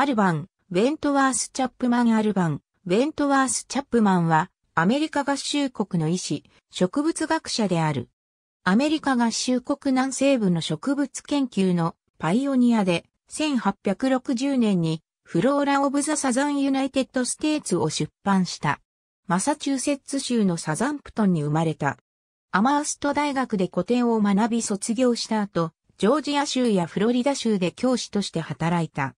アルバン、ウェントワース・チャップマン・アルバン、ウェントワース・チャップマンは、アメリカ合衆国の医師、植物学者である。アメリカ合衆国南西部の植物研究のパイオニアで、1860年にフローラ・オブ・ザ・サザン・ユナイテッド・ステーツを出版した。マサチューセッツ州のサザンプトンに生まれた。アマースト大学で古典を学び卒業した後、ジョージア州やフロリダ州で教師として働いた。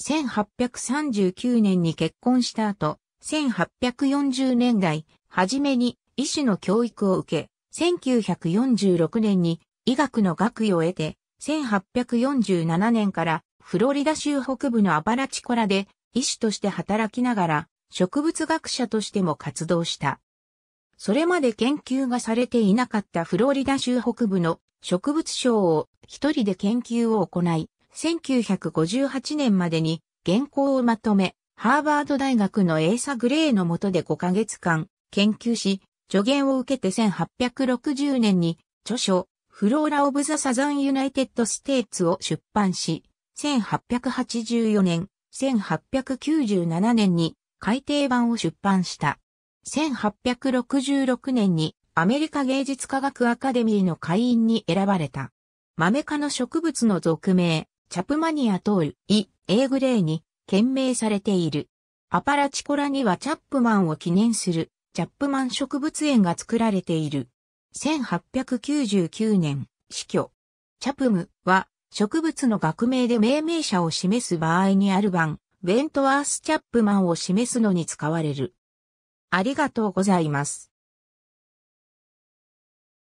1839年に結婚した後、1840年代、初めに医師の教育を受け、1946年に医学の学位を得て、1847年からフロリダ州北部のアバラチコラで医師として働きながら植物学者としても活動した。それまで研究がされていなかったフロリダ州北部の植物省を一人で研究を行い、1958年までに原稿をまとめ、ハーバード大学のエーサ・グレーの下で5ヶ月間研究し、助言を受けて1860年に著書、フローラ・オブ・ザ・サザン・ユナイテッド・ステーツを出版し、1884年、1897年に改訂版を出版した。1866年にアメリカ芸術科学アカデミーの会員に選ばれた。マメ科の植物の俗名、チャプマニアトーイ、エーグレーに、懸名されている。アパラチコラにはチャップマンを記念する、チャップマン植物園が作られている。1899年、死去。チャプムは、植物の学名で命名者を示す場合にある版、ベントワース・チャップマンを示すのに使われる。ありがとうございます。